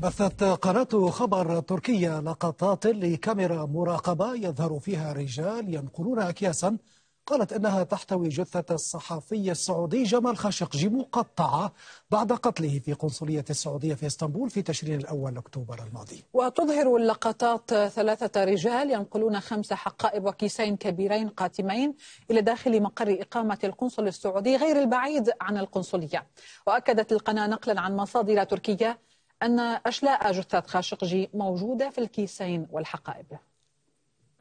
بثت قناة خبر تركيا لقطات لكاميرا مراقبة يظهر فيها رجال ينقلون أكياسا قالت إنها تحتوي جثة الصحفي السعودي جمال خاشقجي مقطعة بعد قتله في قنصلية السعودية في اسطنبول في تشرين الأول أكتوبر الماضي وتظهر اللقطات ثلاثة رجال ينقلون خمس حقائب وكيسين كبيرين قاتمين إلى داخل مقر إقامة القنصل السعودي غير البعيد عن القنصلية وأكدت القناة نقلا عن مصادر تركية أن أشلاء جثة خاشقجي موجودة في الكيسين والحقائب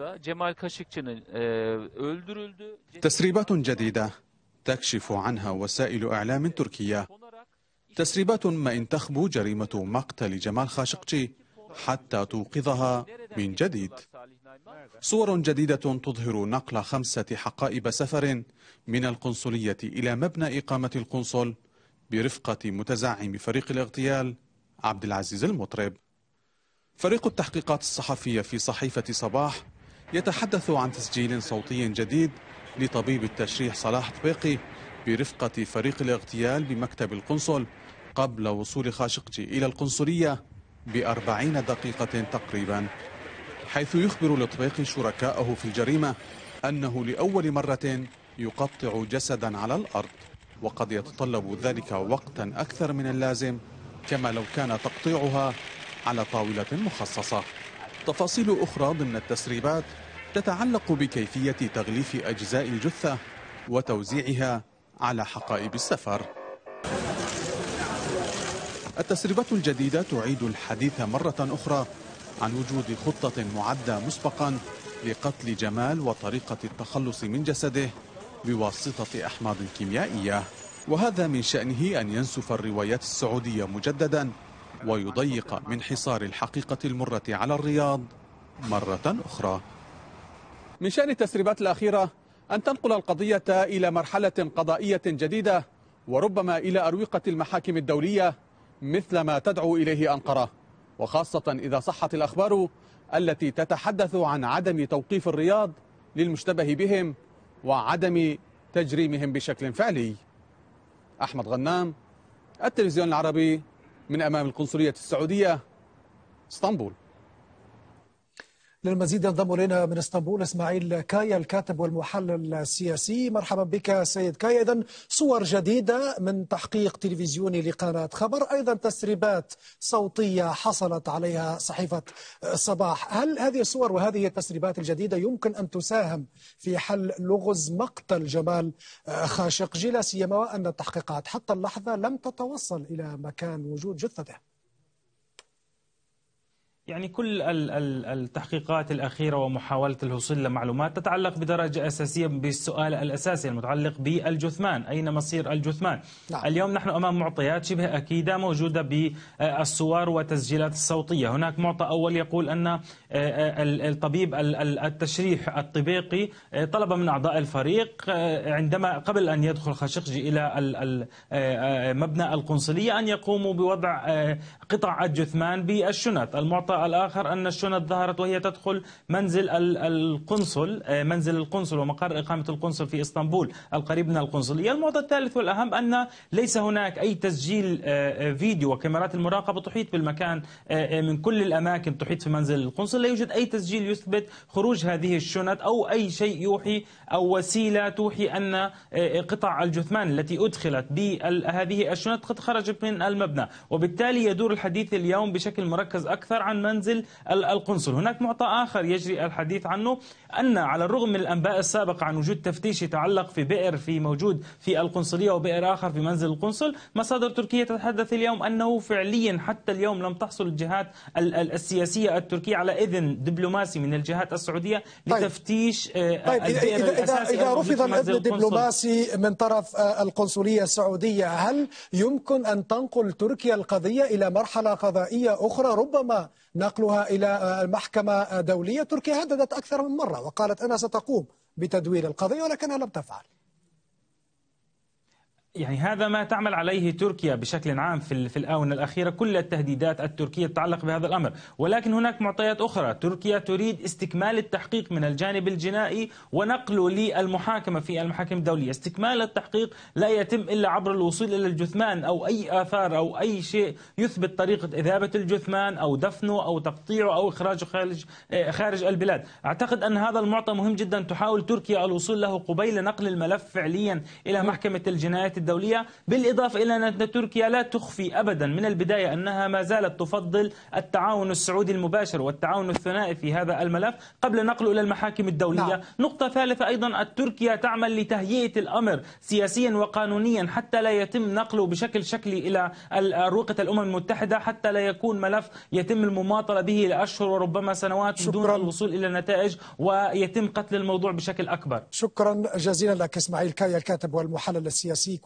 آه، تسريبات جديدة تكشف عنها وسائل إعلام تركية تسريبات ما إن تخبو جريمة مقتل جمال خاشقجي حتى توقظها من جديد صور جديدة تظهر نقل خمسة حقائب سفر من القنصلية إلى مبنى إقامة القنصل برفقة متزعم فريق الاغتيال عبد العزيز المطرب فريق التحقيقات الصحفية في صحيفة صباح يتحدث عن تسجيل صوتي جديد لطبيب التشريح صلاح طبيقي برفقة فريق الاغتيال بمكتب القنصل قبل وصول خاشقجي إلى القنصلية بأربعين دقيقة تقريبا حيث يخبر لطبيقي شركائه في الجريمة أنه لأول مرة يقطع جسدا على الأرض وقد يتطلب ذلك وقتا أكثر من اللازم كما لو كان تقطيعها على طاولة مخصصة تفاصيل أخرى ضمن التسريبات تتعلق بكيفية تغليف أجزاء الجثة وتوزيعها على حقائب السفر التسريبات الجديدة تعيد الحديث مرة أخرى عن وجود خطة معدة مسبقا لقتل جمال وطريقة التخلص من جسده بواسطة أحماض كيميائية وهذا من شأنه أن ينسف الروايات السعودية مجددا ويضيق من حصار الحقيقة المرة على الرياض مرة أخرى من شأن التسريبات الأخيرة أن تنقل القضية إلى مرحلة قضائية جديدة وربما إلى أروقة المحاكم الدولية مثل ما تدعو إليه أنقرة وخاصة إذا صحت الأخبار التي تتحدث عن عدم توقيف الرياض للمشتبه بهم وعدم تجريمهم بشكل فعلي أحمد غنام التلفزيون العربي من أمام القنصلية السعودية اسطنبول للمزيد ينضم الينا من اسطنبول اسماعيل كايا الكاتب والمحلل السياسي مرحبا بك سيد كايا اذا صور جديده من تحقيق تلفزيوني لقناه خبر ايضا تسريبات صوتيه حصلت عليها صحيفه صباح هل هذه الصور وهذه التسريبات الجديده يمكن ان تساهم في حل لغز مقتل جمال خاشقجي لا سيما وان التحقيقات حتى اللحظه لم تتوصل الى مكان وجود جثته يعني كل التحقيقات الأخيرة ومحاولة الوصول لمعلومات تتعلق بدرجة أساسية بالسؤال الأساسي المتعلق بالجثمان أين مصير الجثمان نعم. اليوم نحن أمام معطيات شبه أكيدة موجودة بالصور آه، والتسجيلات الصوتية هناك معطى أول يقول أن آه، آه، الطبيب التشريح الطبيقي طلب من أعضاء الفريق عندما قبل أن يدخل خاشقجي إلى مبنى القنصلية أن يقوموا بوضع قطع الجثمان بالشنط المعطى الآخر أن الشنط ظهرت وهي تدخل منزل القنصل آه، منزل القنصل ومقر إقامة القنصل في إسطنبول القريب من القنصلية المعضة الثالث والأهم أن ليس هناك أي تسجيل آه، آه، فيديو وكاميرات المراقبة تحيط بالمكان من كل الأماكن تحيط في منزل القنصل لا يوجد أي تسجيل يثبت خروج هذه الشنط أو أي شيء يوحي أو وسيلة توحي أن قطع الجثمان التي أدخلت بهذه الشنط قد خرجت من المبنى وبالتالي يدور الحديث اليوم بشكل مركز أكثر عن منزل القنصل هناك معطى آخر يجري الحديث عنه أن على الرغم من الأنباء السابقة عن وجود تفتيش يتعلق في بئر في موجود في القنصلية وبئر آخر في منزل القنصل مصادر تركية تتحدث اليوم أنه فعليا حتى اليوم لم تحصل الجهات السياسية التركية على إذن دبلوماسي من الجهات السعودية طيب. لتفتيش طيب. طيب. إذا, إذا, إذا رفض الإذن الدبلوماسي من طرف آه، القنصلية السعودية هل يمكن أن تنقل تركيا القضية إلى مرحلة قضائية أخرى ربما نقلها إلى آه، محكمة دولية تركيا هددت أكثر من مرة وقالت أنا ستقوم بتدوير القضية ولكنها لم تفعل يعني هذا ما تعمل عليه تركيا بشكل عام في في الاونه الاخيره كل التهديدات التركيه تتعلق بهذا الامر، ولكن هناك معطيات اخرى، تركيا تريد استكمال التحقيق من الجانب الجنائي ونقله للمحاكمه في المحاكم الدوليه، استكمال التحقيق لا يتم الا عبر الوصول الى الجثمان او اي اثار او اي شيء يثبت طريقه اذابه الجثمان او دفنه او تقطيعه او اخراجه خارج آه، خارج البلاد، اعتقد ان هذا المعطى مهم جدا تحاول تركيا الوصول له قبيل نقل الملف فعليا الى محكمه الجنايات الدولية بالإضافة إلى أن تركيا لا تخفي أبدا من البداية أنها ما زالت تفضل التعاون السعودي المباشر والتعاون الثنائي في هذا الملف قبل نقله إلى المحاكم الدولية نعم. نقطة ثالثة أيضا تركيا تعمل لتهيئة الأمر سياسيا وقانونيا حتى لا يتم نقله بشكل شكلي إلى أروقة الأمم المتحدة حتى لا يكون ملف يتم المماطلة به لأشهر وربما سنوات شكرا. دون الوصول إلى نتائج ويتم قتل الموضوع بشكل أكبر شكرا جزيلا لك إسماعيل كايا الكاتب والمحلل السياسي